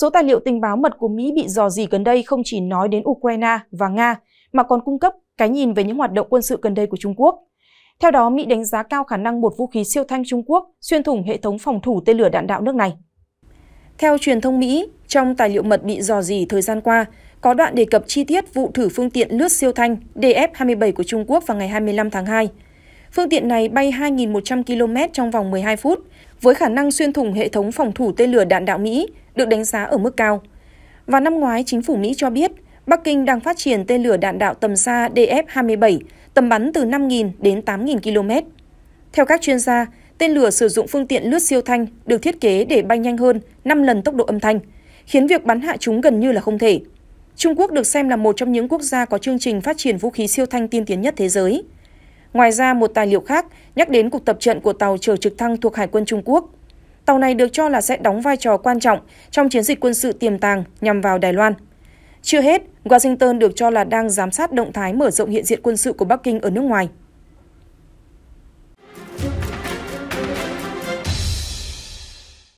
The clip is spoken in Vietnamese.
Số tài liệu tình báo mật của Mỹ bị dò dỉ gần đây không chỉ nói đến Ukraine và Nga, mà còn cung cấp cái nhìn về những hoạt động quân sự gần đây của Trung Quốc. Theo đó, Mỹ đánh giá cao khả năng một vũ khí siêu thanh Trung Quốc xuyên thủng hệ thống phòng thủ tên lửa đạn đạo nước này. Theo truyền thông Mỹ, trong tài liệu mật bị dò dỉ thời gian qua, có đoạn đề cập chi tiết vụ thử phương tiện lướt siêu thanh DF-27 của Trung Quốc vào ngày 25 tháng 2. Phương tiện này bay 2.100 km trong vòng 12 phút với khả năng xuyên thủng hệ thống phòng thủ tên lửa đạn đạo Mỹ được đánh giá ở mức cao. Và năm ngoái, chính phủ Mỹ cho biết Bắc Kinh đang phát triển tên lửa đạn đạo tầm xa DF-27, tầm bắn từ 5.000 đến 8.000 km. Theo các chuyên gia, tên lửa sử dụng phương tiện lướt siêu thanh được thiết kế để bay nhanh hơn 5 lần tốc độ âm thanh, khiến việc bắn hạ chúng gần như là không thể. Trung Quốc được xem là một trong những quốc gia có chương trình phát triển vũ khí siêu thanh tiên tiến nhất thế giới. Ngoài ra, một tài liệu khác nhắc đến cuộc tập trận của tàu chở trực thăng thuộc Hải quân Trung Quốc. Tàu này được cho là sẽ đóng vai trò quan trọng trong chiến dịch quân sự tiềm tàng nhằm vào Đài Loan. Chưa hết, Washington được cho là đang giám sát động thái mở rộng hiện diện quân sự của Bắc Kinh ở nước ngoài.